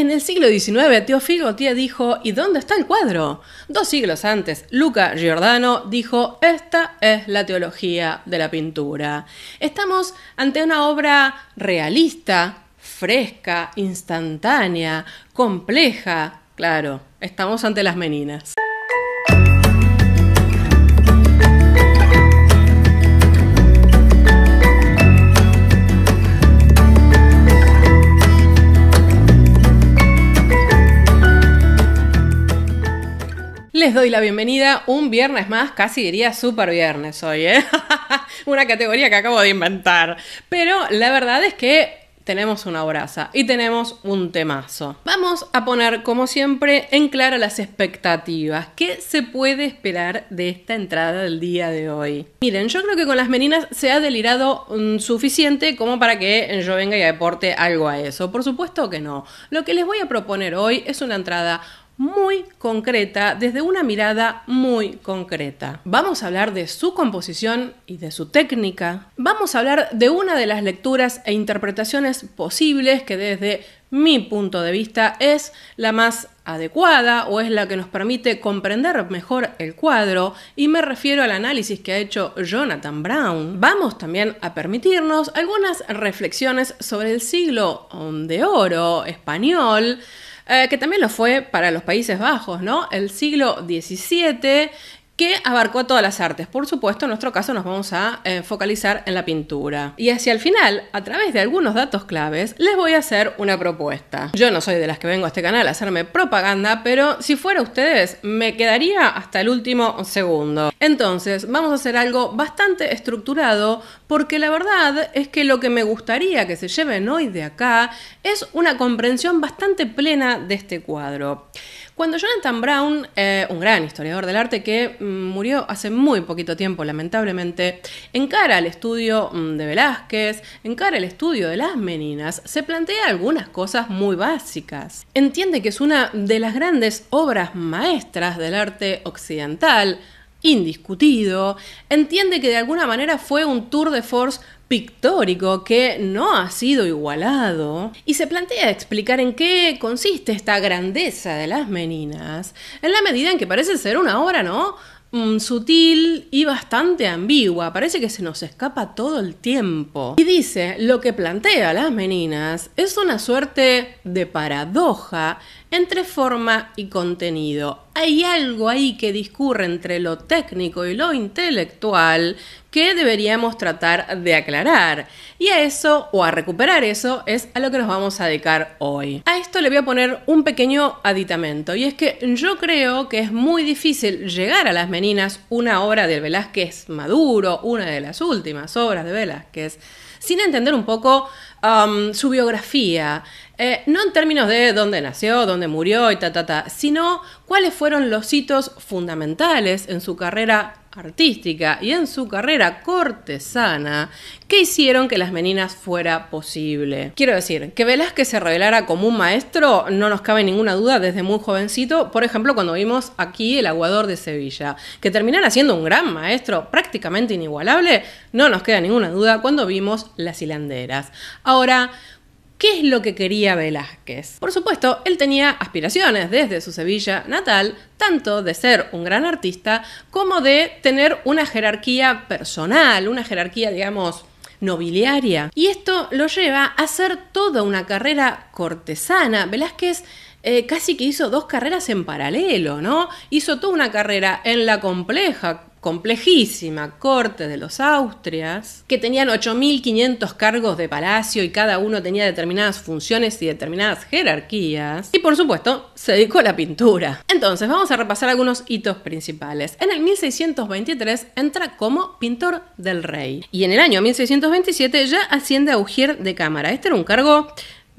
En el siglo XIX, Teófilo Gautier dijo, ¿y dónde está el cuadro? Dos siglos antes, Luca Giordano dijo, esta es la teología de la pintura. Estamos ante una obra realista, fresca, instantánea, compleja. Claro, estamos ante las meninas. Les doy la bienvenida un viernes más, casi diría super viernes hoy, ¿eh? una categoría que acabo de inventar. Pero la verdad es que tenemos una brasa y tenemos un temazo. Vamos a poner, como siempre, en claro las expectativas. ¿Qué se puede esperar de esta entrada del día de hoy? Miren, yo creo que con las meninas se ha delirado mm, suficiente como para que yo venga y aporte algo a eso. Por supuesto que no. Lo que les voy a proponer hoy es una entrada muy concreta desde una mirada muy concreta. Vamos a hablar de su composición y de su técnica. Vamos a hablar de una de las lecturas e interpretaciones posibles que desde mi punto de vista es la más adecuada o es la que nos permite comprender mejor el cuadro y me refiero al análisis que ha hecho Jonathan Brown. Vamos también a permitirnos algunas reflexiones sobre el siglo de oro español eh, que también lo fue para los Países Bajos, ¿no? El siglo XVII que abarcó todas las artes. Por supuesto, en nuestro caso nos vamos a eh, focalizar en la pintura. Y hacia el final, a través de algunos datos claves, les voy a hacer una propuesta. Yo no soy de las que vengo a este canal a hacerme propaganda, pero si fuera ustedes, me quedaría hasta el último segundo. Entonces, vamos a hacer algo bastante estructurado, porque la verdad es que lo que me gustaría que se lleven hoy de acá es una comprensión bastante plena de este cuadro. Cuando Jonathan Brown, eh, un gran historiador del arte que mm, murió hace muy poquito tiempo, lamentablemente, encara el estudio mm, de Velázquez, encara el estudio de las meninas, se plantea algunas cosas muy básicas. Entiende que es una de las grandes obras maestras del arte occidental, indiscutido, entiende que de alguna manera fue un tour de force pictórico que no ha sido igualado y se plantea explicar en qué consiste esta grandeza de las meninas, en la medida en que parece ser una obra, ¿no? Mm, sutil y bastante ambigua, parece que se nos escapa todo el tiempo. Y dice, lo que plantea las meninas es una suerte de paradoja entre forma y contenido. Hay algo ahí que discurre entre lo técnico y lo intelectual que deberíamos tratar de aclarar. Y a eso, o a recuperar eso, es a lo que nos vamos a dedicar hoy. A esto le voy a poner un pequeño aditamento, y es que yo creo que es muy difícil llegar a las meninas una obra del Velázquez maduro, una de las últimas obras de Velázquez, sin entender un poco Um, su biografía, eh, no en términos de dónde nació, dónde murió y ta, ta, sino cuáles fueron los hitos fundamentales en su carrera artística y en su carrera cortesana que hicieron que Las Meninas fuera posible. Quiero decir, que Velázquez se revelara como un maestro no nos cabe ninguna duda desde muy jovencito, por ejemplo cuando vimos aquí El Aguador de Sevilla, que terminara siendo un gran maestro prácticamente inigualable, no nos queda ninguna duda cuando vimos Las Hilanderas. Ahora, ¿Qué es lo que quería Velázquez? Por supuesto, él tenía aspiraciones desde su Sevilla natal, tanto de ser un gran artista como de tener una jerarquía personal, una jerarquía, digamos, nobiliaria. Y esto lo lleva a hacer toda una carrera cortesana. Velázquez eh, casi que hizo dos carreras en paralelo, ¿no? Hizo toda una carrera en la compleja complejísima corte de los Austrias, que tenían 8.500 cargos de palacio y cada uno tenía determinadas funciones y determinadas jerarquías, y por supuesto se dedicó a la pintura. Entonces vamos a repasar algunos hitos principales. En el 1623 entra como pintor del rey y en el año 1627 ya asciende a Ujier de Cámara. Este era un cargo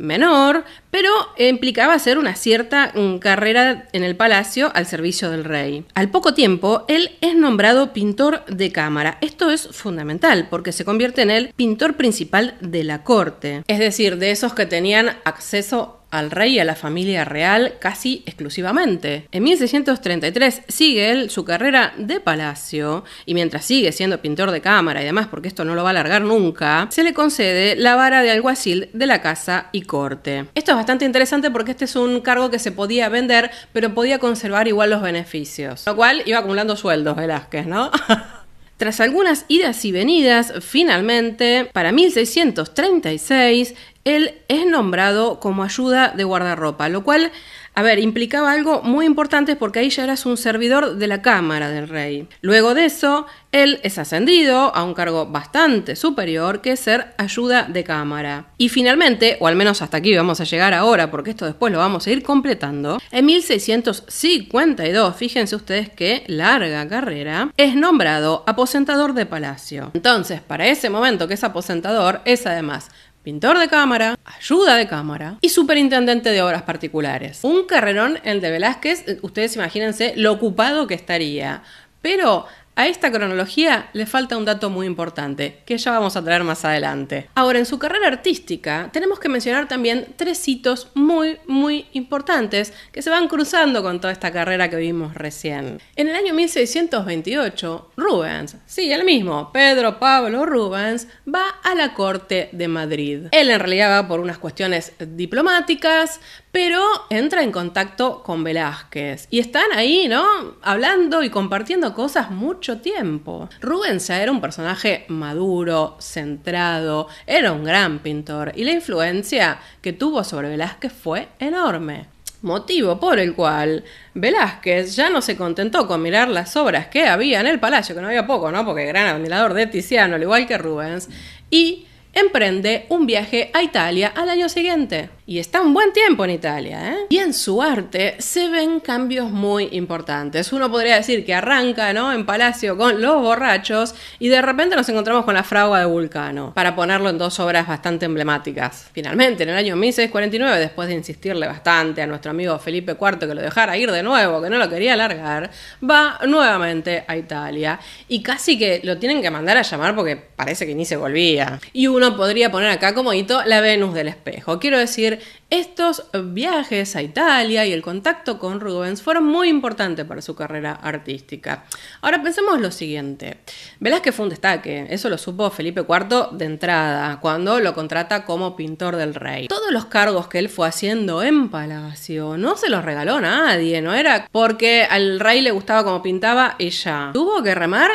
menor, pero implicaba hacer una cierta mm, carrera en el palacio al servicio del rey. Al poco tiempo, él es nombrado pintor de cámara. Esto es fundamental porque se convierte en el pintor principal de la corte, es decir, de esos que tenían acceso al rey y a la familia real casi exclusivamente. En 1633 sigue él su carrera de palacio y mientras sigue siendo pintor de cámara y demás, porque esto no lo va a alargar nunca, se le concede la vara de alguacil de la casa y corte. Esto es bastante interesante porque este es un cargo que se podía vender, pero podía conservar igual los beneficios, lo cual iba acumulando sueldos Velázquez, ¿no? Tras algunas idas y venidas, finalmente, para 1636, él es nombrado como ayuda de guardarropa, lo cual a ver, implicaba algo muy importante porque ahí ya eras un servidor de la Cámara del Rey. Luego de eso, él es ascendido a un cargo bastante superior que es ser ayuda de Cámara. Y finalmente, o al menos hasta aquí vamos a llegar ahora porque esto después lo vamos a ir completando, en 1652, fíjense ustedes qué larga carrera, es nombrado aposentador de palacio. Entonces, para ese momento que es aposentador, es además pintor de cámara, ayuda de cámara y superintendente de obras particulares. Un carrerón el de Velázquez, eh, ustedes imagínense lo ocupado que estaría. Pero a esta cronología le falta un dato muy importante, que ya vamos a traer más adelante. Ahora, en su carrera artística, tenemos que mencionar también tres hitos muy, muy importantes que se van cruzando con toda esta carrera que vimos recién. En el año 1628, Rubens, sí, el mismo, Pedro Pablo Rubens, va a la corte de Madrid. Él en realidad va por unas cuestiones diplomáticas, pero entra en contacto con Velázquez y están ahí, ¿no? Hablando y compartiendo cosas mucho tiempo. Rubens ya era un personaje maduro, centrado, era un gran pintor y la influencia que tuvo sobre Velázquez fue enorme. Motivo por el cual Velázquez ya no se contentó con mirar las obras que había en el palacio, que no había poco, ¿no? Porque gran admirador de Tiziano, al igual que Rubens, y emprende un viaje a Italia al año siguiente y está un buen tiempo en Italia. ¿eh? Y en su arte se ven cambios muy importantes. Uno podría decir que arranca ¿no? en Palacio con los borrachos y de repente nos encontramos con la fragua de Vulcano, para ponerlo en dos obras bastante emblemáticas. Finalmente, en el año 1649, después de insistirle bastante a nuestro amigo Felipe IV que lo dejara ir de nuevo, que no lo quería alargar, va nuevamente a Italia y casi que lo tienen que mandar a llamar porque parece que ni se volvía. Y uno podría poner acá como hito la Venus del espejo. Quiero decir, estos viajes a Italia y el contacto con Rubens fueron muy importantes para su carrera artística. Ahora pensemos lo siguiente. Velázquez fue un destaque, eso lo supo Felipe IV de entrada, cuando lo contrata como pintor del rey. Todos los cargos que él fue haciendo en Palacio no se los regaló nadie, no era porque al rey le gustaba como pintaba ella. Tuvo que remar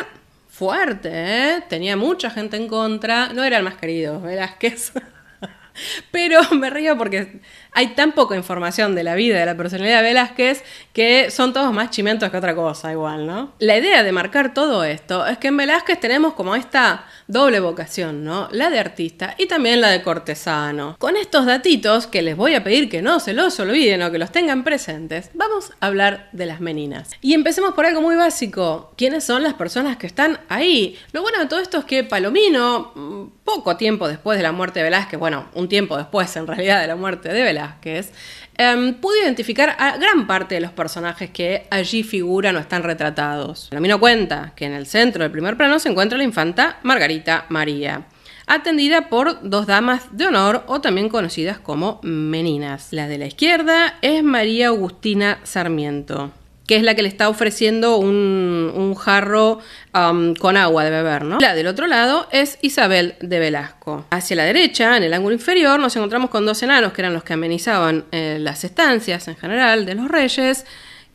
fuerte, ¿eh? tenía mucha gente en contra, no era el más querido, Velázquez. Pero me río porque hay tan poca información de la vida, de la personalidad de Velázquez, que son todos más chimentos que otra cosa, igual, ¿no? La idea de marcar todo esto es que en Velázquez tenemos como esta doble vocación, ¿no? La de artista y también la de cortesano. Con estos datitos, que les voy a pedir que no se los olviden o que los tengan presentes, vamos a hablar de las meninas. Y empecemos por algo muy básico, ¿quiénes son las personas que están ahí? Lo bueno de todo esto es que Palomino, mm, poco tiempo después de la muerte de Velázquez, bueno, un tiempo después en realidad de la muerte de Velázquez, Em, pude identificar a gran parte de los personajes que allí figuran o están retratados. La mina cuenta que en el centro del primer plano se encuentra la infanta Margarita María atendida por dos damas de honor o también conocidas como meninas. La de la izquierda es María Agustina Sarmiento que es la que le está ofreciendo un, jarro um, con agua de beber, ¿no? La del otro lado es Isabel de Velasco. Hacia la derecha, en el ángulo inferior, nos encontramos con dos enanos que eran los que amenizaban eh, las estancias en general de los reyes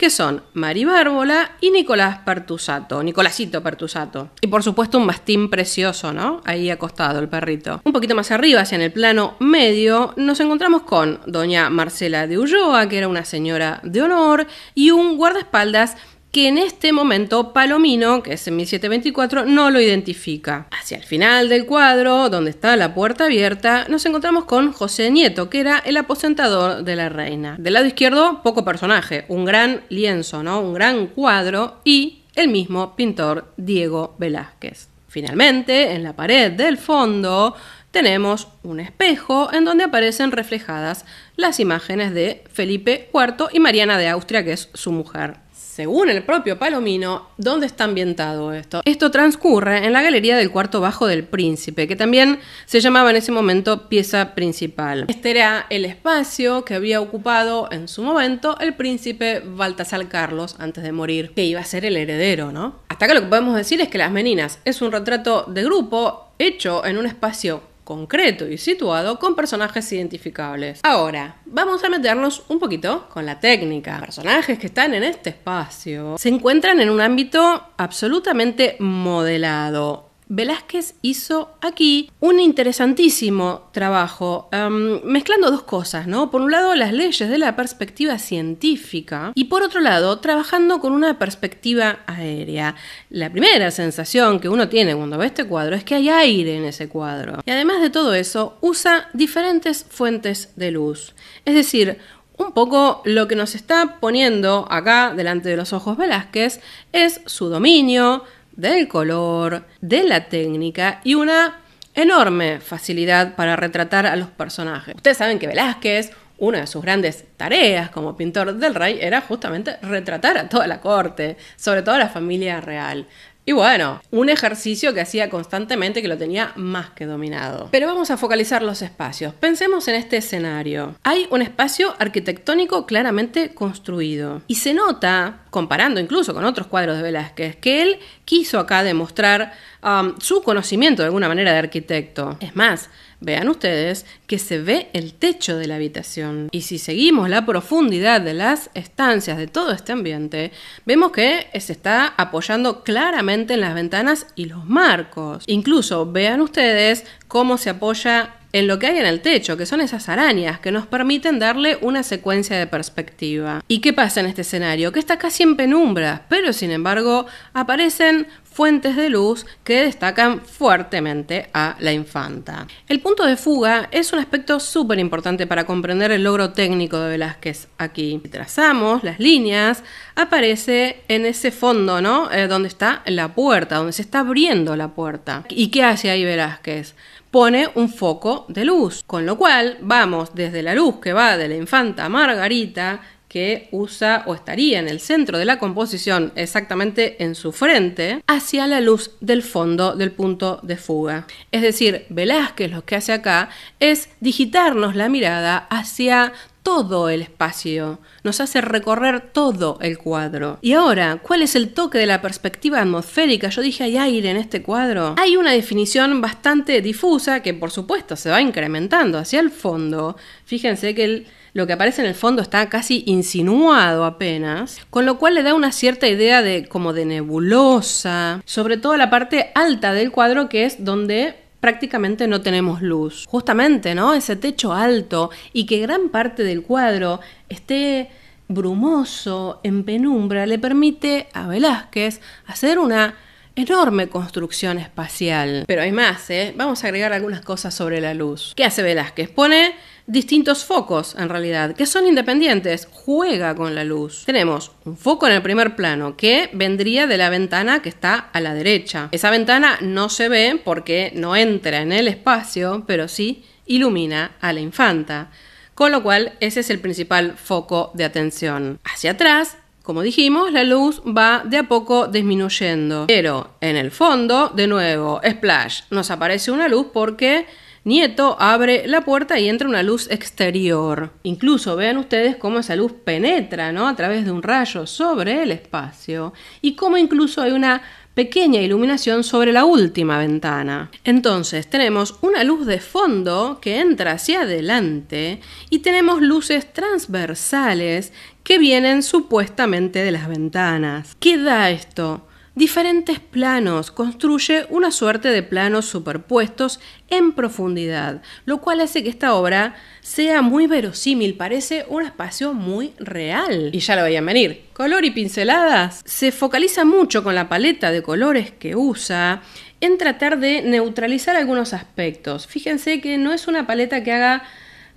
que son Mari Bárbola y Nicolás Pertusato, Nicolásito Pertusato. Y por supuesto un bastín precioso, ¿no? Ahí acostado el perrito. Un poquito más arriba, hacia en el plano medio, nos encontramos con doña Marcela de Ulloa, que era una señora de honor, y un guardaespaldas que en este momento Palomino, que es en 1724, no lo identifica. Hacia el final del cuadro, donde está la puerta abierta, nos encontramos con José Nieto, que era el aposentador de la reina. Del lado izquierdo, poco personaje, un gran lienzo, ¿no? Un gran cuadro y el mismo pintor Diego Velázquez. Finalmente, en la pared del fondo tenemos un espejo en donde aparecen reflejadas las imágenes de Felipe IV y Mariana de Austria, que es su mujer según el propio Palomino, ¿dónde está ambientado esto? Esto transcurre en la galería del cuarto bajo del príncipe, que también se llamaba en ese momento pieza principal. Este era el espacio que había ocupado en su momento el príncipe Baltasar Carlos antes de morir, que iba a ser el heredero, ¿no? Hasta acá lo que podemos decir es que Las Meninas es un retrato de grupo hecho en un espacio concreto y situado con personajes identificables. Ahora, vamos a meternos un poquito con la técnica. personajes que están en este espacio se encuentran en un ámbito absolutamente modelado, Velázquez hizo aquí un interesantísimo trabajo, em, mezclando dos cosas, ¿no? Por un lado, las leyes de la perspectiva científica y por otro lado, trabajando con una perspectiva aérea. La primera sensación que uno tiene cuando ve este cuadro es que hay aire en ese cuadro. Y además de todo eso, usa diferentes fuentes de luz. Es decir, un poco lo que nos está poniendo acá delante de los ojos Velázquez es su dominio, del color, de la técnica y una enorme facilidad para retratar a los personajes. Ustedes saben que Velázquez, una de sus grandes tareas como pintor del rey era justamente retratar a toda la corte, sobre todo a la familia real. Y bueno, un ejercicio que hacía constantemente que lo tenía más que dominado. Pero vamos a focalizar los espacios. Pensemos en este escenario. Hay un espacio arquitectónico claramente construido. Y se nota, comparando incluso con otros cuadros de Velázquez, que él quiso acá demostrar um, su conocimiento de alguna manera de arquitecto. Es más, vean ustedes que se ve el techo de la habitación. Y si seguimos la profundidad de las estancias de todo este ambiente, vemos que se está apoyando claramente en las ventanas y los marcos. Incluso vean ustedes cómo se apoya en lo que hay en el techo, que son esas arañas que nos permiten darle una secuencia de perspectiva. ¿Y qué pasa en este escenario? Que está casi en penumbra, pero sin embargo aparecen fuentes de luz que destacan fuertemente a la infanta. El punto de fuga es un aspecto súper importante para comprender el logro técnico de Velázquez aquí. Trazamos las líneas, aparece en ese fondo, ¿no? Eh, donde está la puerta, donde se está abriendo la puerta. ¿Y qué hace ahí Velázquez? pone un foco de luz, con lo cual vamos desde la luz que va de la infanta Margarita que usa o estaría en el centro de la composición, exactamente en su frente, hacia la luz del fondo del punto de fuga. Es decir, Velázquez lo que hace acá es digitarnos la mirada hacia todo el espacio, nos hace recorrer todo el cuadro. Y ahora, ¿cuál es el toque de la perspectiva atmosférica? Yo dije, hay aire en este cuadro. Hay una definición bastante difusa que por supuesto se va incrementando hacia el fondo. Fíjense que el lo que aparece en el fondo está casi insinuado apenas, con lo cual le da una cierta idea de como de nebulosa, sobre todo la parte alta del cuadro que es donde prácticamente no tenemos luz. Justamente, ¿no? Ese techo alto y que gran parte del cuadro esté brumoso, en penumbra, le permite a Velázquez hacer una enorme construcción espacial. Pero hay más, ¿eh? Vamos a agregar algunas cosas sobre la luz. ¿Qué hace Velázquez? Pone distintos focos, en realidad, que son independientes. Juega con la luz. Tenemos un foco en el primer plano que vendría de la ventana que está a la derecha. Esa ventana no se ve porque no entra en el espacio, pero sí ilumina a la infanta. Con lo cual, ese es el principal foco de atención. Hacia atrás como dijimos, la luz va de a poco disminuyendo. Pero en el fondo, de nuevo, splash, nos aparece una luz porque Nieto abre la puerta y entra una luz exterior. Incluso vean ustedes cómo esa luz penetra ¿no? a través de un rayo sobre el espacio y cómo incluso hay una pequeña iluminación sobre la última ventana. Entonces tenemos una luz de fondo que entra hacia adelante y tenemos luces transversales que vienen supuestamente de las ventanas. ¿Qué da esto? diferentes planos, construye una suerte de planos superpuestos en profundidad, lo cual hace que esta obra sea muy verosímil, parece un espacio muy real. Y ya lo veían venir. Color y pinceladas. Se focaliza mucho con la paleta de colores que usa en tratar de neutralizar algunos aspectos. Fíjense que no es una paleta que haga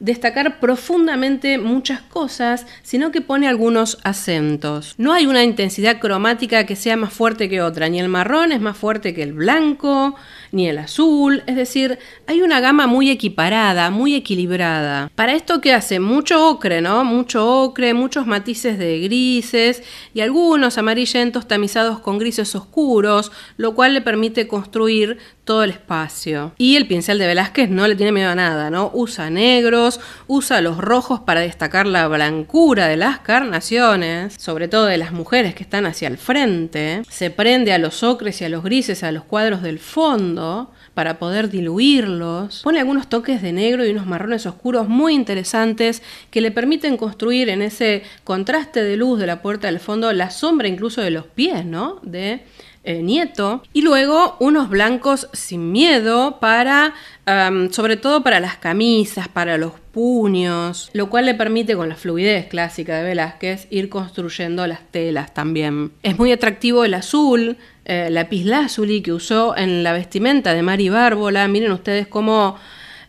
destacar profundamente muchas cosas, sino que pone algunos acentos. No hay una intensidad cromática que sea más fuerte que otra, ni el marrón es más fuerte que el blanco, ni el azul, es decir, hay una gama muy equiparada, muy equilibrada. Para esto que hace mucho ocre, ¿no? Mucho ocre, muchos matices de grises y algunos amarillentos tamizados con grises oscuros, lo cual le permite construir todo el espacio. Y el pincel de Velázquez no le tiene miedo a nada, ¿no? Usa negros, usa los rojos para destacar la blancura de las carnaciones, sobre todo de las mujeres que están hacia el frente. Se prende a los ocres y a los grises, a los cuadros del fondo para poder diluirlos, pone algunos toques de negro y unos marrones oscuros muy interesantes que le permiten construir en ese contraste de luz de la puerta del fondo la sombra incluso de los pies, ¿no? De eh, nieto, y luego unos blancos sin miedo para, sobre todo para las camisas, para los puños, lo cual le permite con la fluidez clásica de Velázquez ir construyendo las telas también. Es muy atractivo el azul, eh, y que usó en la vestimenta de Mari Bárbola, miren ustedes cómo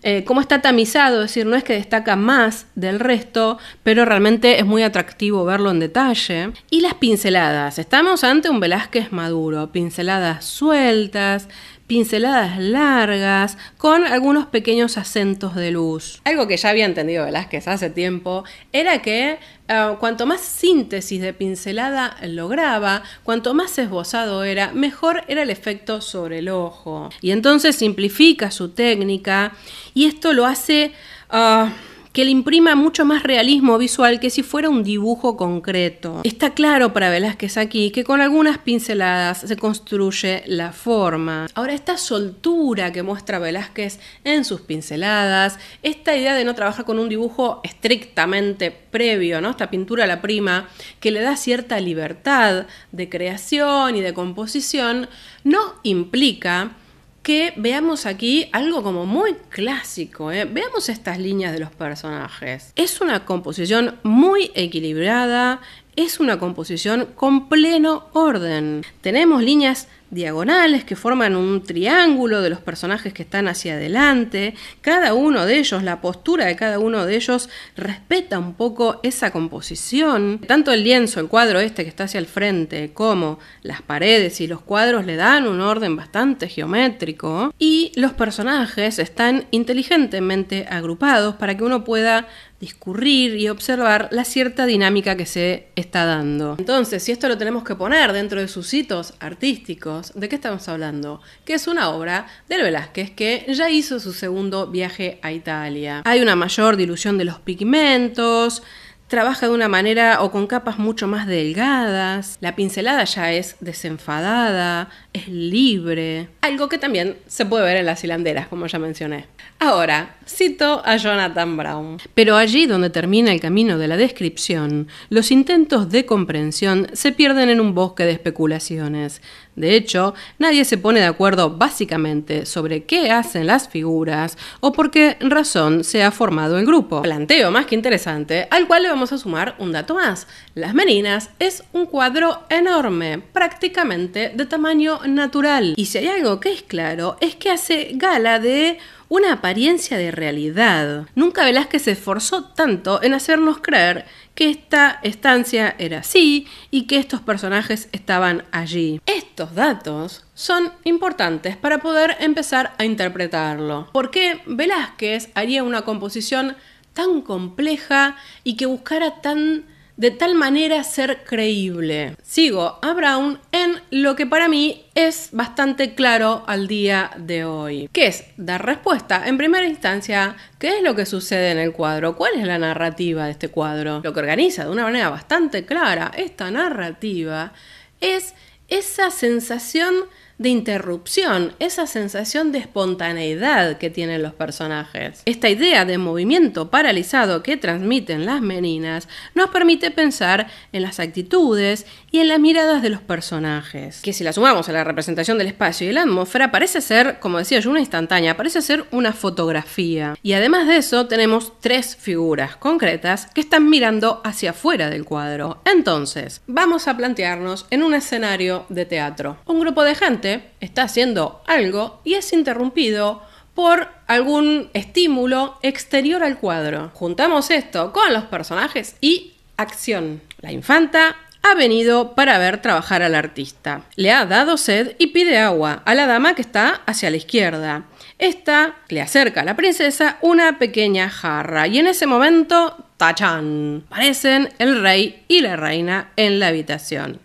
eh, cómo está tamizado, es decir, no es que destaca más del resto, pero realmente es muy atractivo verlo en detalle. Y las pinceladas, estamos ante un Velázquez maduro, pinceladas sueltas, pinceladas largas, con algunos pequeños acentos de luz. Algo que ya había entendido Velázquez hace tiempo era que eh, cuanto más síntesis de pincelada lograba, cuanto más esbozado era, mejor era el efecto sobre el ojo. Y entonces simplifica su técnica y esto lo hace... Ah, que le imprima mucho más realismo visual que si fuera un dibujo concreto. Está claro para Velázquez aquí que con algunas pinceladas se construye la forma. Ahora, esta soltura que muestra Velázquez en sus pinceladas, esta idea de no trabajar con un dibujo estrictamente previo, ¿no? Esta pintura a la prima, que le da cierta libertad de creación y de composición, no implica que veamos aquí algo como muy clásico. ¿eh? Veamos estas líneas de los personajes. Es una composición muy equilibrada, es una composición con pleno orden. Tenemos líneas diagonales que forman un triángulo de los personajes que están hacia adelante. Cada uno de ellos, la postura de cada uno de ellos respeta un poco esa composición. Tanto el lienzo, el cuadro este que está hacia el frente, como las paredes y los cuadros le dan un orden bastante geométrico. Y los personajes están inteligentemente agrupados para que uno pueda discurrir y observar la cierta dinámica que se está dando. Entonces, si esto lo tenemos que poner dentro de sus hitos artísticos, ¿De qué estamos hablando? Que es una obra de Velázquez que ya hizo su segundo viaje a Italia. Hay una mayor dilución de los pigmentos, trabaja de una manera o con capas mucho más delgadas, la pincelada ya es desenfadada, es libre. Algo que también se puede ver en las hilanderas, como ya mencioné. Ahora, cito a Jonathan Brown. Pero allí donde termina el camino de la descripción, los intentos de comprensión se pierden en un bosque de especulaciones. De hecho, nadie se pone de acuerdo básicamente sobre qué hacen las figuras o por qué razón se ha formado el grupo. Planteo más que interesante, al cual le vamos a sumar un dato más. Las Meninas es un cuadro enorme, prácticamente de tamaño natural. Y si hay algo que es claro, es que hace gala de una apariencia de realidad. Nunca Velázquez se esforzó tanto en hacernos creer que esta estancia era así y que estos personajes estaban allí. Estos datos son importantes para poder empezar a interpretarlo. ¿Por qué Velázquez haría una composición tan compleja y que buscara tan de tal manera ser creíble. Sigo a Brown en lo que para mí es bastante claro al día de hoy, que es dar respuesta en primera instancia, qué es lo que sucede en el cuadro, cuál es la narrativa de este cuadro. Lo que organiza de una manera bastante clara esta narrativa es esa sensación de interrupción, esa sensación de espontaneidad que tienen los personajes. Esta idea de movimiento paralizado que transmiten las meninas nos permite pensar en las actitudes y en las miradas de los personajes, que si la sumamos a la representación del espacio y la atmósfera parece ser, como decía yo, una instantánea, parece ser una fotografía. Y además de eso tenemos tres figuras concretas que están mirando hacia afuera del cuadro. Entonces, vamos a plantearnos en un escenario de teatro. Un grupo de gente está haciendo algo y es interrumpido por algún estímulo exterior al cuadro. Juntamos esto con los personajes y acción. La infanta ha venido para ver trabajar al artista. Le ha dado sed y pide agua a la dama que está hacia la izquierda. Esta le acerca a la princesa una pequeña jarra y en ese momento, tachan, aparecen el rey y la reina en la habitación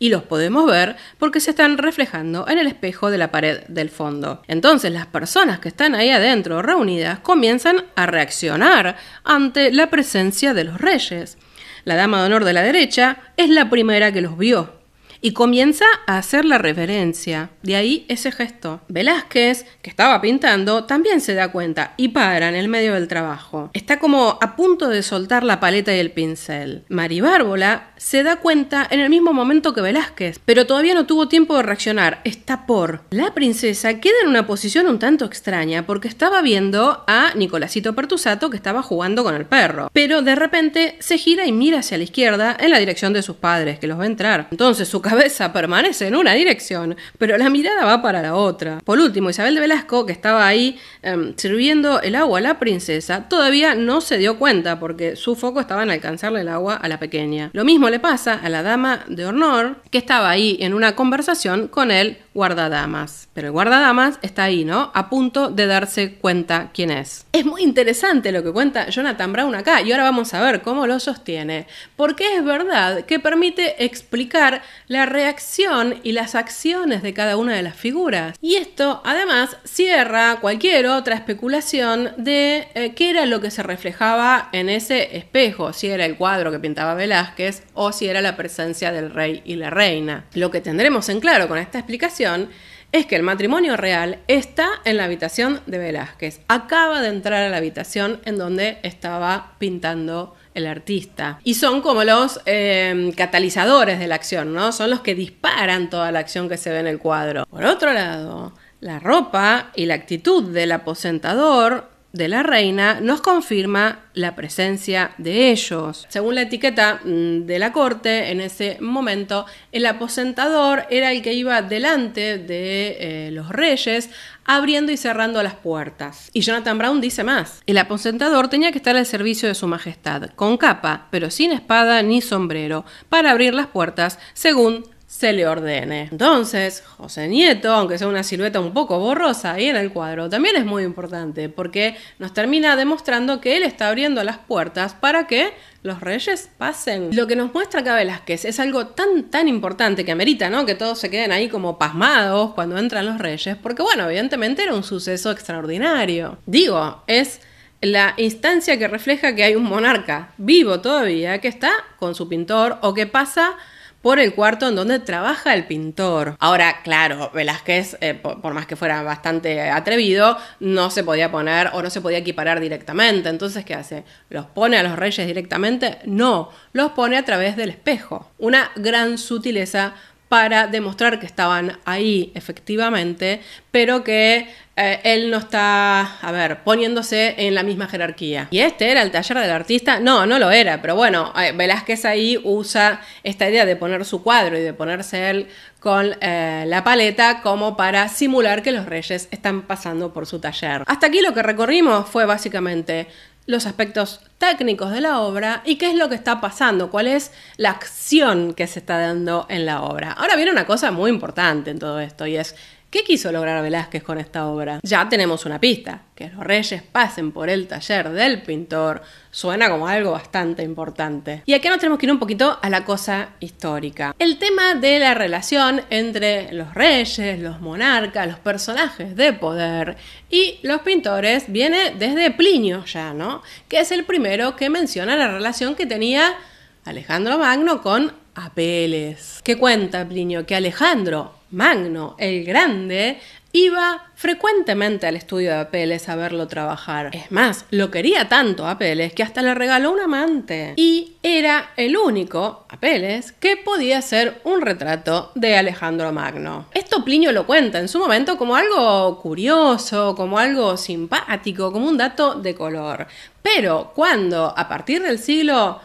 y los podemos ver porque se están reflejando en el espejo de la pared del fondo. Entonces las personas que están ahí adentro reunidas comienzan a reaccionar ante la presencia de los reyes. La dama de honor de la derecha es la primera que los vio y comienza a hacer la referencia, De ahí ese gesto. Velázquez, que estaba pintando, también se da cuenta y para en el medio del trabajo. Está como a punto de soltar la paleta y el pincel. Maribárbola se da cuenta en el mismo momento que Velázquez, pero todavía no tuvo tiempo de reaccionar. Está por. La princesa queda en una posición un tanto extraña porque estaba viendo a Nicolásito Pertusato que estaba jugando con el perro, pero de repente se gira y mira hacia la izquierda en la dirección de sus padres que los va a entrar. Entonces su cabeza permanece en una dirección, pero la mirada va para la otra. Por último, Isabel de Velasco, que estaba ahí em, sirviendo el agua a la princesa, todavía no se dio cuenta porque su foco estaba en alcanzarle el agua a la pequeña. Lo mismo le pasa a la dama de honor, que estaba ahí en una conversación con el guardadamas. Pero el guardadamas está ahí, ¿no? A punto de darse cuenta quién es. Es muy interesante lo que cuenta Jonathan Brown acá y ahora vamos a ver cómo lo sostiene, porque es verdad que permite explicar la reacción y las acciones de cada una de las figuras. Y esto además cierra cualquier otra especulación de eh, qué era lo que se reflejaba en ese espejo, si era el cuadro que pintaba Velázquez o si era la presencia del rey y la reina. Lo que tendremos en claro con esta explicación es que el matrimonio real está en la habitación de Velázquez. Acaba de entrar a la habitación en donde estaba pintando el artista. Y son como los em, catalizadores de la acción, ¿no? Son los que disparan toda la acción que se ve en el cuadro. Por otro lado, la ropa y la actitud del aposentador de la reina nos confirma la presencia de ellos. Según la etiqueta mm, de la corte, en ese momento el aposentador era el que iba delante de eh, los reyes abriendo y cerrando las puertas. Y Jonathan Brown dice más, el aposentador tenía que estar al servicio de su majestad, con capa, pero sin espada ni sombrero, para abrir las puertas según se le ordene. Entonces, José Nieto, aunque sea una silueta un poco borrosa ahí en el cuadro, también es muy importante porque nos termina demostrando que él está abriendo las puertas para que los reyes pasen. Lo que nos muestra acá Velázquez es algo tan, tan importante que amerita, ¿no? Que todos se queden ahí como pasmados cuando entran los reyes, porque bueno, evidentemente era un suceso extraordinario. Digo, es la instancia que refleja que hay un monarca vivo todavía que está con su pintor o que pasa por el cuarto en donde trabaja el pintor. Ahora, claro, Velázquez, eh, por, más que fuera bastante atrevido, no se podía poner o no se podía equiparar directamente. Entonces, ¿qué hace? ¿Los pone a los reyes directamente? No, los pone a través del espejo. Una gran sutileza para demostrar que estaban ahí efectivamente, pero que eh, él no está, a ver, poniéndose en la misma jerarquía. ¿Y este era el taller del artista? No, no lo era, pero bueno, eh, Velázquez ahí usa esta idea de poner su cuadro y de ponerse él con eh, la paleta como para simular que los reyes están pasando por su taller. Hasta aquí lo que recorrimos fue básicamente los aspectos técnicos de la obra y qué es lo que está pasando, cuál es la acción que se está dando en la obra. Ahora viene una cosa muy importante en todo esto y es ¿Qué quiso lograr Velázquez con esta obra? Ya tenemos una pista, que los reyes pasen por el taller del pintor suena como algo bastante importante. Y aquí nos tenemos que ir un poquito a la cosa histórica. El tema de la relación entre los reyes, los monarcas, los personajes de poder y los pintores viene desde Plinio ya, ¿no? Que es el primero que menciona la relación que tenía Alejandro Magno con Apeles. ¿Qué cuenta Plinio? Que Alejandro Magno, el Grande, iba frecuentemente al estudio de Apeles a verlo trabajar. Es más, lo quería tanto Apeles que hasta le regaló un amante. Y era el único, Apeles, que podía hacer un retrato de Alejandro Magno. Esto Plinio lo cuenta en su momento como algo curioso, como algo simpático, como un dato de color. Pero cuando, a partir del siglo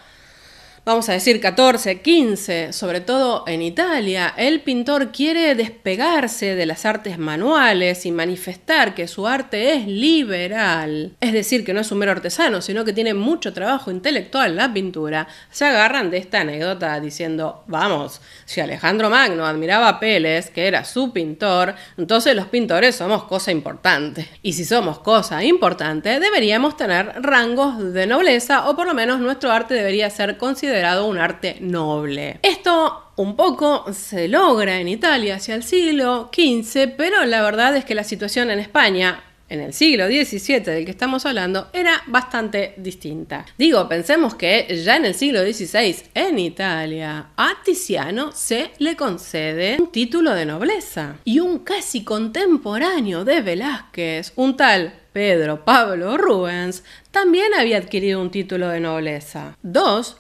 vamos a decir, 14, 15, sobre todo en Italia, el pintor quiere despegarse de las artes manuales y manifestar que su arte es liberal, es decir, que no es un mero artesano, sino que tiene mucho trabajo intelectual la pintura, se agarran de esta anécdota diciendo, vamos, si Alejandro Magno admiraba a Pérez, que era su pintor, entonces los pintores somos cosa importante. Y si somos cosa importante, deberíamos tener rangos de nobleza o por lo menos nuestro arte debería ser considerado un arte noble. Esto un poco se logra en Italia hacia el siglo XV, pero la verdad es que la situación en España en el siglo XVII del que estamos hablando era bastante distinta. Digo, pensemos que ya en el siglo XVI en Italia a Tiziano se le concede un título de nobleza y un casi contemporáneo de Velázquez, un tal Pedro Pablo Rubens, también había adquirido un título de nobleza. Dos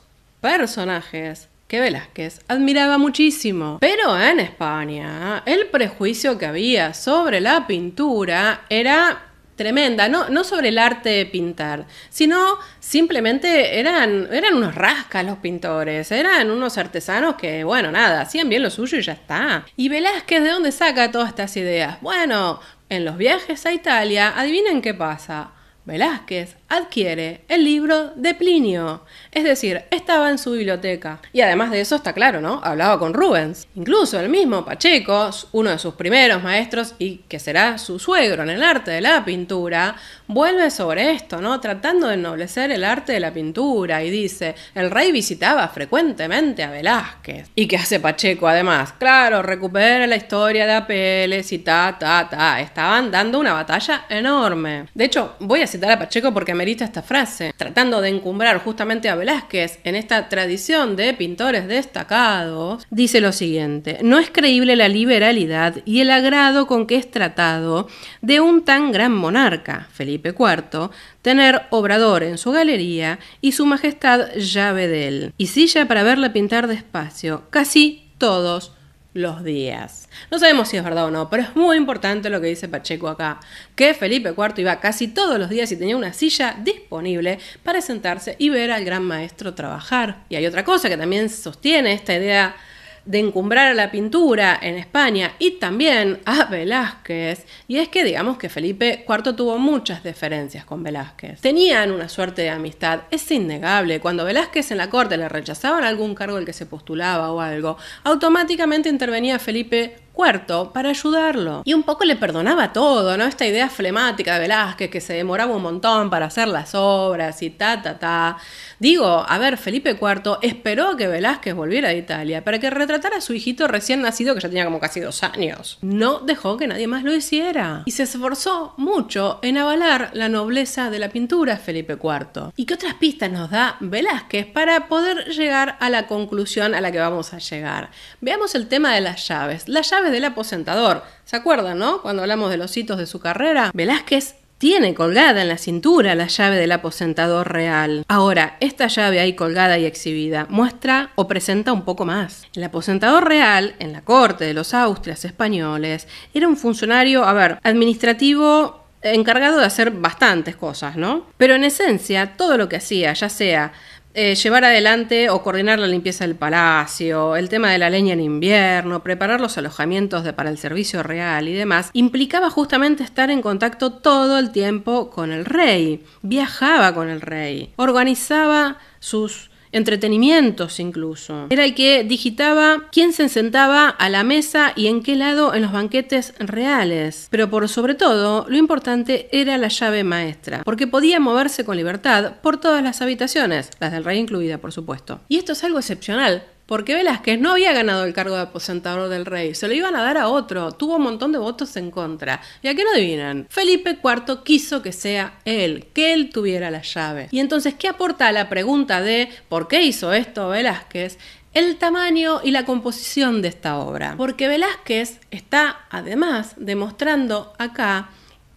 personajes que Velázquez admiraba muchísimo. Pero en España el prejuicio que había sobre la pintura era tremenda, no, sobre el arte de pintar, sino simplemente eran, eran unos rascas los pintores, eran unos artesanos que, bueno, nada, hacían bien lo suyo y ya está. ¿Y Velázquez de dónde saca todas estas ideas? Bueno, en los viajes a Italia, adivinen qué pasa. Velázquez adquiere el libro de Plinio, es decir, estaba en su biblioteca. Y además de eso está claro, ¿no? Hablaba con Rubens. Incluso el mismo Pacheco, uno de sus primeros maestros y que será su suegro en el arte de la pintura, vuelve sobre esto, ¿no? Tratando de ennoblecer el arte de la pintura y dice, el rey visitaba frecuentemente a Velázquez. ¿Y qué hace Pacheco además? Claro, recupera la historia de Apeles y ta, ta, ta. Estaban dando una batalla enorme. De hecho, voy a a Pacheco porque amerita esta frase, tratando de encumbrar justamente a Velázquez en esta tradición de pintores destacados, dice lo siguiente, no es creíble la liberalidad y el agrado con que es tratado de un tan gran monarca, Felipe IV, tener obrador en su galería y su majestad llave de él, y silla para verle pintar despacio, casi todos los días. No sabemos si es verdad o no, pero es muy importante lo que dice Pacheco acá, que Felipe IV iba casi todos los días y tenía una silla disponible para sentarse y ver al gran maestro trabajar. Y hay otra cosa que también sostiene esta idea de encumbrar a la pintura en España y también a Velázquez. Y es que digamos que Felipe IV tuvo muchas diferencias con Velázquez. Tenían una suerte de amistad, es innegable. Cuando Velázquez en la corte le rechazaban algún cargo al que se postulaba o algo, automáticamente intervenía Felipe Cuarto, para ayudarlo. Y un poco le perdonaba todo, ¿no? Esta idea flemática de Velázquez que se demoraba un montón para hacer las obras y ta, ta, ta. Digo, a ver, Felipe IV esperó que Velázquez volviera a Italia para que retratara a su hijito recién nacido que ya tenía como casi dos años. No dejó que nadie más lo hiciera. Y se esforzó mucho en avalar la nobleza de la pintura Felipe IV. ¿Y qué otras pistas nos da Velázquez para poder llegar a la conclusión a la que vamos a llegar? Veamos el tema de las llaves. Las llaves del aposentador. ¿Se acuerdan, no? Cuando hablamos de los hitos de su carrera, Velázquez tiene colgada en la cintura la llave del aposentador real. Ahora, esta llave ahí colgada y exhibida muestra o presenta un poco más. El aposentador real, en la corte de los Austrias españoles, era un funcionario, a ver, administrativo encargado de hacer bastantes cosas, ¿no? Pero en esencia, todo lo que hacía, ya sea eh, llevar adelante o coordinar la limpieza del palacio, el tema de la leña en invierno, preparar los alojamientos para el servicio real y demás, implicaba justamente estar en contacto todo el tiempo con el rey, viajaba con el rey, organizaba sus entretenimientos incluso. Era el que digitaba quién se sentaba a la mesa y en qué lado en los banquetes reales. Pero por sobre todo, lo importante era la llave maestra, porque podía moverse con libertad por todas las habitaciones, las del rey incluida, por supuesto. Y esto es algo excepcional, porque Velázquez no había ganado el cargo de aposentador del rey, se lo iban a dar a otro, tuvo un montón de votos en contra. ¿Y a qué no adivinan? Felipe IV quiso que sea él, que él tuviera la llave. Y entonces, ¿qué aporta a la pregunta de por qué hizo esto Velázquez? el tamaño y la composición de esta obra, porque Velázquez está además demostrando acá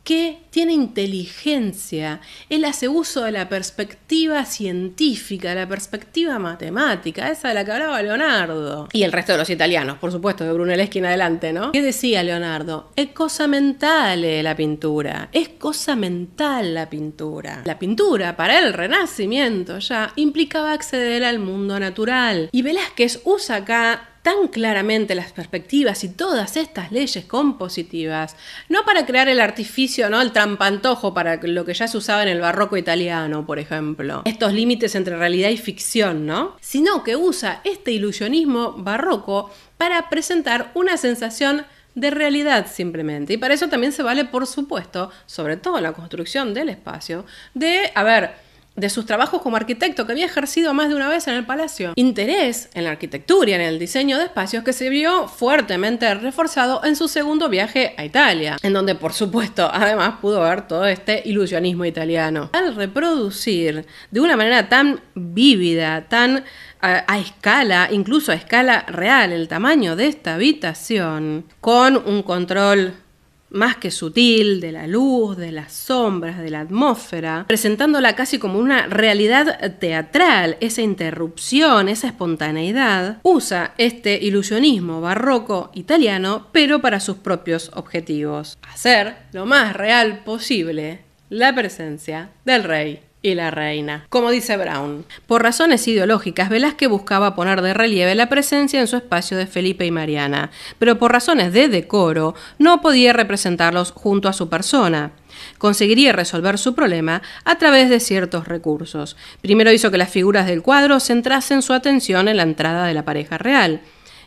que tiene inteligencia. Él hace uso de la perspectiva científica, la perspectiva matemática, esa de la que hablaba Leonardo. Y el resto de los italianos, por supuesto, de Brunelleschi en adelante, ¿no? ¿Qué decía Leonardo? Es cosa mental eh, la pintura, es cosa mental la pintura. La pintura, para el renacimiento ya, implicaba acceder al mundo natural. Y Velázquez usa acá tan claramente las perspectivas y todas estas leyes compositivas, no para crear el artificio, ¿no? el trampantojo para lo que ya se usaba en el barroco italiano, por ejemplo, estos límites entre realidad y ficción, ¿no? sino que usa este ilusionismo barroco para presentar una sensación de realidad simplemente. Y para eso también se vale, por supuesto, sobre todo la construcción del espacio, de, a ver, de sus trabajos como arquitecto que había ejercido más de una vez en el palacio. Interés en la arquitectura y en el diseño de espacios que se vio fuertemente reforzado en su segundo viaje a Italia, en donde por supuesto además pudo ver todo este ilusionismo italiano. Al reproducir de una manera tan vívida, tan eh, a, escala, incluso a escala real, el tamaño de esta habitación, con un control más que sutil de la luz, de las sombras, de la atmósfera, presentándola casi como una realidad teatral, esa interrupción, esa espontaneidad, usa este ilusionismo barroco italiano, pero para sus propios objetivos, hacer lo más real posible la presencia del rey y la reina. Como dice Brown, por razones ideológicas, Velázquez buscaba poner de relieve la presencia en su espacio de Felipe y Mariana, pero por razones de decoro no podía representarlos junto a su persona. Conseguiría resolver su problema a través de ciertos recursos. Primero hizo que las figuras del cuadro centrasen su atención en la entrada de la pareja real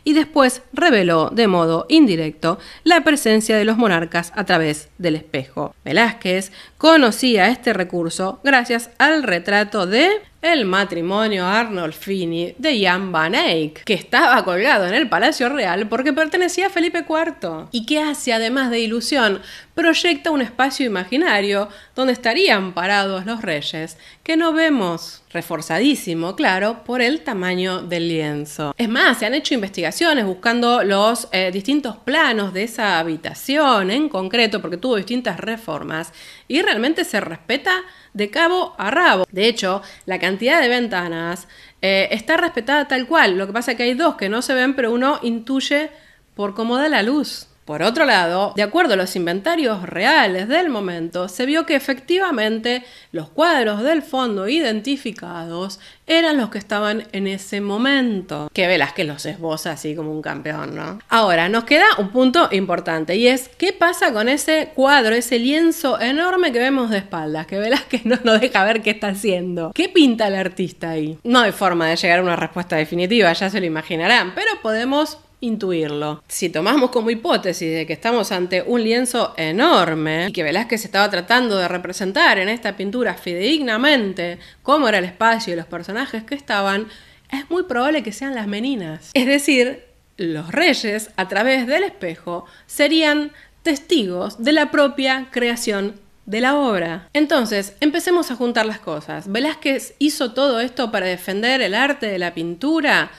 y después reveló de modo indirecto la presencia de los monarcas a través del espejo. Velázquez conocía este recurso gracias al retrato de el matrimonio Arnolfini de Jan van Eyck, que estaba colgado en el Palacio Real porque pertenecía a Felipe IV, y que hace, además de ilusión, proyecta un espacio imaginario donde estarían parados los reyes, que no vemos, reforzadísimo, claro, por el tamaño del lienzo. Es más, se han hecho investigaciones buscando los eh, distintos planos de esa habitación en concreto, porque tuvo distintas reformas, y realmente se respeta de cabo a rabo. De hecho, la cantidad de ventanas eh, está respetada tal cual. Lo que pasa es que hay dos que no se ven, pero uno intuye por cómo da la luz. Por otro lado, de acuerdo a los inventarios reales del momento, se vio que efectivamente los cuadros del fondo identificados eran los que estaban en ese momento. Que que los esboza así como un campeón, ¿no? Ahora, nos queda un punto importante y es qué pasa con ese cuadro, ese lienzo enorme que vemos de espaldas, que que no nos deja ver qué está haciendo. ¿Qué pinta el artista ahí? No hay forma de llegar a una respuesta definitiva, ya se lo imaginarán, pero podemos intuirlo. Si tomamos como hipótesis de que estamos ante un lienzo enorme y que Velázquez estaba tratando de representar en esta pintura fidedignamente cómo era el espacio y los personajes que estaban, es muy probable que sean las meninas. Es decir, los reyes, a través del espejo, serían testigos de la propia creación de la obra. Entonces, empecemos a juntar las cosas. Velázquez hizo todo esto para defender el arte de la pintura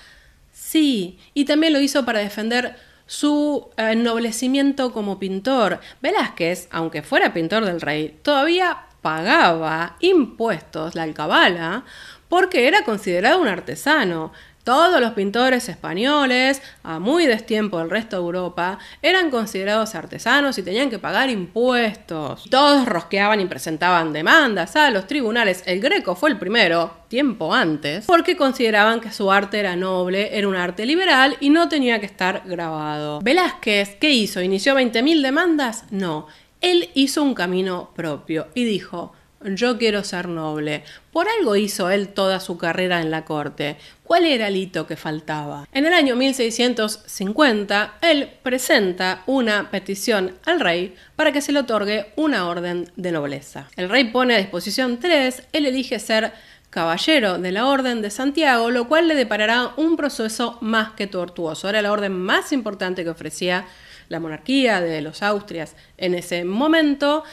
Sí, y también lo hizo para defender su ennoblecimiento como pintor. Velázquez, aunque fuera pintor del rey, todavía pagaba impuestos, la alcabala, porque era considerado un artesano. Todos los pintores españoles, a muy destiempo del resto de Europa, eran considerados artesanos y tenían que pagar impuestos. Todos rosqueaban y presentaban demandas a los tribunales. El Greco fue el primero, tiempo antes, porque consideraban que su arte era noble, era un arte liberal y no tenía que estar grabado. Velázquez, ¿qué hizo? ¿Inició 20.000 demandas? No. Él hizo un camino propio y dijo, yo quiero ser noble. Por algo hizo él toda su carrera en la corte. ¿Cuál era el hito que faltaba? En el año 1650, él presenta una petición al rey para que se le otorgue una orden de nobleza. El rey pone a disposición tres, él elige ser caballero de la Orden de Santiago, lo cual le deparará un proceso más que tortuoso. Era la orden más importante que ofrecía la monarquía de los Austrias en ese momento.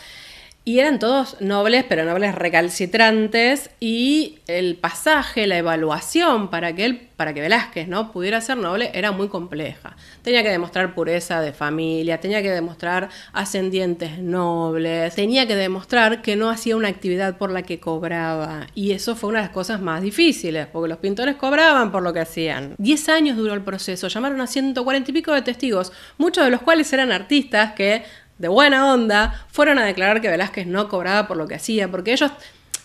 Y eran todos nobles, pero nobles recalcitrantes, y el pasaje, la evaluación para que, él, para que Velázquez ¿no? pudiera ser noble era muy compleja. Tenía que demostrar pureza de familia, tenía que demostrar ascendientes nobles, tenía que demostrar que no hacía una actividad por la que cobraba. Y eso fue una de las cosas más difíciles, porque los pintores cobraban por lo que hacían. Diez años duró el proceso, llamaron a ciento cuarenta y pico de testigos, muchos de los cuales eran artistas que de buena onda, fueron a declarar que Velázquez no cobraba por lo que hacía, porque ellos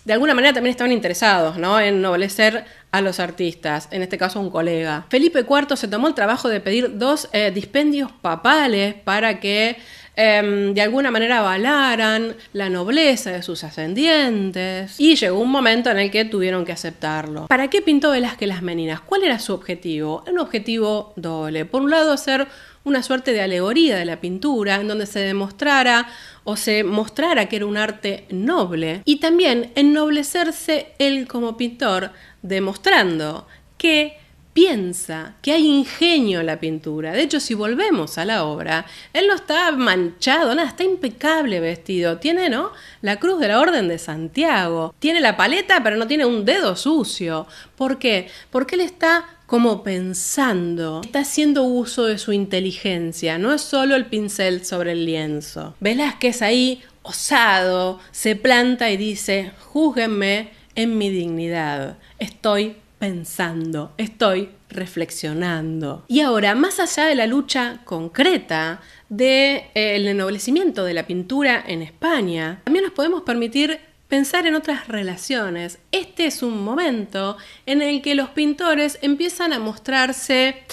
de alguna manera también estaban interesados ¿no? en noblecer a los artistas, en este caso un colega. Felipe IV se tomó el trabajo de pedir dos eh, dispendios papales para que em, de alguna manera avalaran la nobleza de sus ascendientes y llegó un momento en el que tuvieron que aceptarlo. ¿Para qué pintó Velázquez las Meninas? ¿Cuál era su objetivo? Un objetivo doble. Por un lado, ser una suerte de alegoría de la pintura, en donde se demostrara o se mostrara que era un arte noble, y también ennoblecerse él como pintor, demostrando que piensa que hay ingenio en la pintura. De hecho, si volvemos a la obra, él no está manchado, nada, está impecable vestido. Tiene, ¿no? La cruz de la Orden de Santiago. Tiene la paleta, pero no tiene un dedo sucio. ¿Por qué? Porque él está como pensando, está haciendo uso de su inteligencia, no es solo el pincel sobre el lienzo. Velázquez ahí, osado, se planta y dice, júzguenme en mi dignidad, estoy pensando, estoy reflexionando. Y ahora, más allá de la lucha concreta del de, eh, ennoblecimiento de la pintura en España, también nos podemos permitir pensar en otras relaciones. Este es un momento en el que los pintores empiezan a mostrarse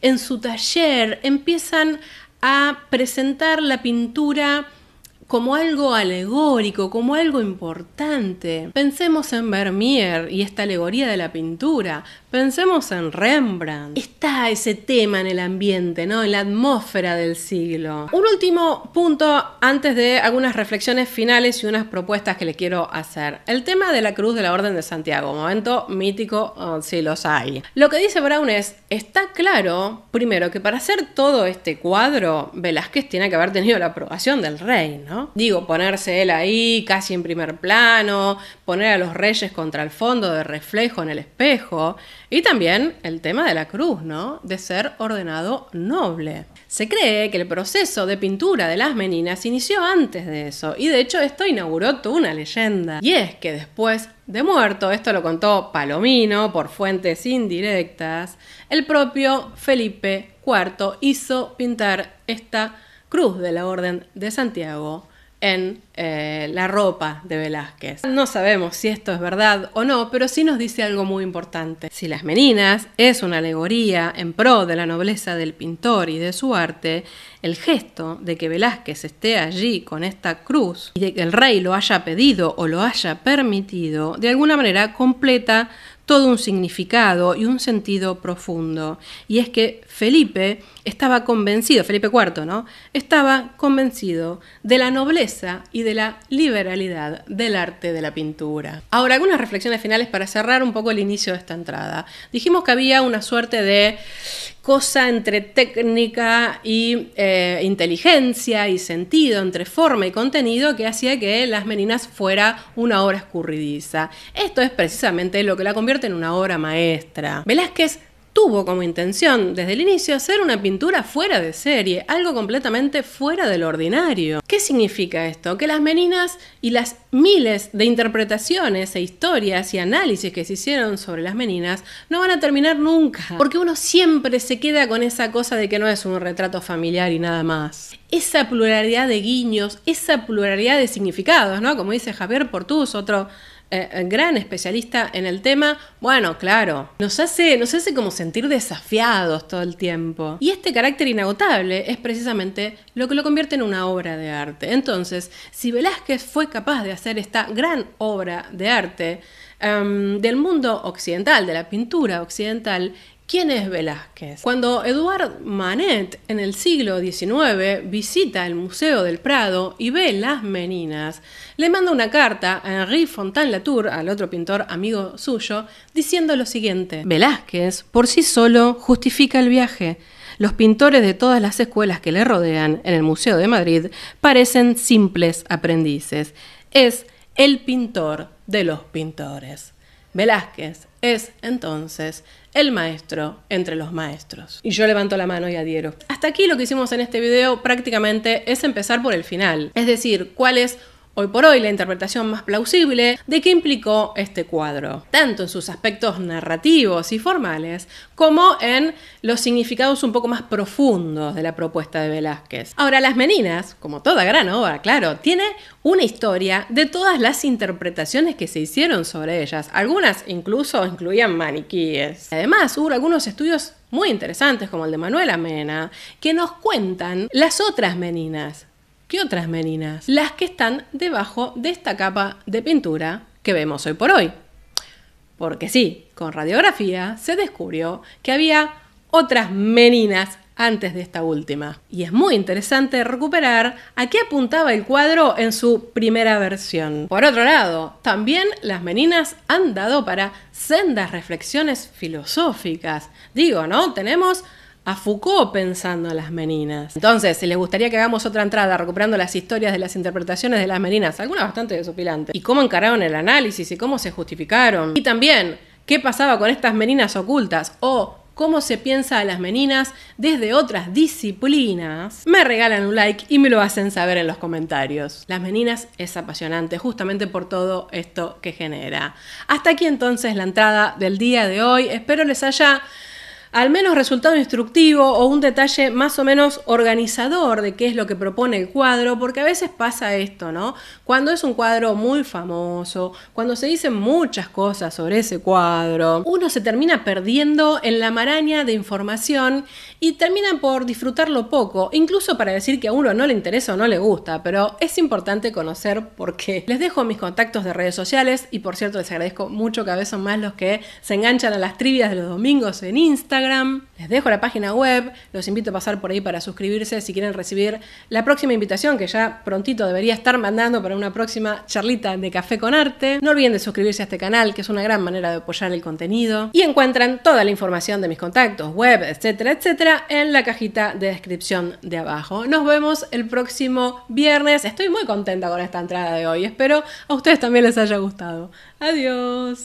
en su taller, empiezan a presentar la pintura como algo alegórico, como algo importante. Pensemos en Vermeer y esta alegoría de la pintura. Pensemos en Rembrandt. Está ese tema en el ambiente, ¿no? En la atmósfera del siglo. Un último punto antes de algunas reflexiones finales y unas propuestas que le quiero hacer. El tema de la cruz de la Orden de Santiago, momento mítico oh, si los hay. Lo que dice Brown es, está claro, primero, que para hacer todo este cuadro, Velázquez tiene que haber tenido la aprobación del rey, ¿no? Digo, ponerse él ahí casi en primer plano, poner a los reyes contra el fondo de reflejo en el espejo y también el tema de la cruz, ¿no? De ser ordenado noble. Se cree que el proceso de pintura de las meninas inició antes de eso, y de hecho esto inauguró toda una leyenda. Y es que después de muerto, esto lo contó Palomino por fuentes indirectas, el propio Felipe IV hizo pintar esta cruz de la Orden de Santiago en eh, la ropa de Velázquez. No sabemos si esto es verdad o no, pero sí nos dice algo muy importante. Si Las Meninas es una alegoría en pro de la nobleza del pintor y de su arte, el gesto de que Velázquez esté allí con esta cruz y de que el rey lo haya pedido o lo haya permitido, de alguna manera completa todo un significado y un sentido profundo. Y es que Felipe estaba convencido, Felipe IV, ¿no? Estaba convencido de la nobleza y de la liberalidad del arte de la pintura. Ahora, algunas reflexiones finales para cerrar un poco el inicio de esta entrada. Dijimos que había una suerte de cosa entre técnica y eh, inteligencia y sentido, entre forma y contenido, que hacía que Las Meninas fuera una obra escurridiza. Esto es precisamente lo que la convierte en una obra maestra. Velázquez tuvo como intención desde el inicio hacer una pintura fuera de serie, algo completamente fuera del ordinario. ¿Qué significa esto? Que las meninas y las miles de interpretaciones e historias y análisis que se hicieron sobre las meninas no van a terminar nunca, porque uno siempre se queda con esa cosa de que no es un retrato familiar y nada más. Esa pluralidad de guiños, esa pluralidad de significados, ¿no? Como dice Javier Portús, otro eh, eh, gran especialista en el tema, bueno, claro, nos hace, nos hace como sentir desafiados todo el tiempo. Y este carácter inagotable es precisamente lo que lo convierte en una obra de arte. Entonces, si Velázquez fue capaz de hacer esta gran obra de arte, em, del mundo occidental, de la pintura occidental, ¿Quién es Velázquez? Cuando Eduard Manet en el siglo XIX visita el Museo del Prado y ve las meninas, le manda una carta a Henri Fontaine Latour, al otro pintor amigo suyo, diciendo lo siguiente: Velázquez por sí solo justifica el viaje. Los pintores de todas las escuelas que le rodean en el Museo de Madrid parecen simples aprendices. Es el pintor de los pintores. Velázquez es entonces el maestro entre los maestros. Y yo levanto la mano y adhiero. Hasta aquí lo que hicimos en este video prácticamente es empezar por el final, es decir, cuál es hoy por hoy la interpretación más plausible de qué implicó este cuadro, tanto en sus aspectos narrativos y formales como en los significados un poco más profundos de la propuesta de Velázquez. Ahora, Las Meninas, como toda gran obra, claro, tiene una historia de todas las interpretaciones que se hicieron sobre ellas. Algunas incluso incluían maniquíes. Además, hubo algunos estudios muy interesantes, como el de Manuela Mena, que nos cuentan las otras meninas otras meninas, las que están debajo de esta capa de pintura que vemos hoy por hoy. Porque sí, con radiografía se descubrió que había otras meninas antes de esta última. Y es muy interesante recuperar a qué apuntaba el cuadro en su primera versión. Por otro lado, también las meninas han dado para sendas reflexiones filosóficas. Digo, ¿no? Tenemos a Foucault pensando a las meninas. Entonces, si les gustaría que hagamos otra entrada recuperando las historias de las interpretaciones de las meninas, algunas bastante desopilantes, y cómo encararon el análisis y cómo se justificaron, y también qué pasaba con estas meninas ocultas o cómo se piensa a las meninas desde otras disciplinas, me regalan un like y me lo hacen saber en los comentarios. Las meninas es apasionante justamente por todo esto que genera. Hasta aquí entonces la entrada del día de hoy. Espero les haya al menos resultado instructivo o un detalle más o menos organizador de qué es lo que propone el cuadro, porque a veces pasa esto, ¿no? Cuando es un cuadro muy famoso, cuando se dicen muchas cosas sobre ese cuadro, uno se termina perdiendo en la maraña de información y termina por disfrutarlo poco, incluso para decir que a uno no le interesa o no le gusta, pero es importante conocer por qué. Les dejo mis contactos de redes sociales y por cierto les agradezco mucho que a veces son más los que se enganchan a las trivias de los domingos en Instagram les dejo la página web, los invito a pasar por ahí para suscribirse si quieren recibir la próxima invitación que ya prontito debería estar mandando para una próxima charlita de café con arte. No olviden de suscribirse a este canal, que es una gran manera de apoyar el contenido. Y encuentran toda la información de mis contactos, web, etcétera, etcétera, en la cajita de descripción de abajo. Nos vemos el próximo viernes. Estoy muy contenta con esta entrada de hoy. Espero a ustedes también les haya gustado. Adiós.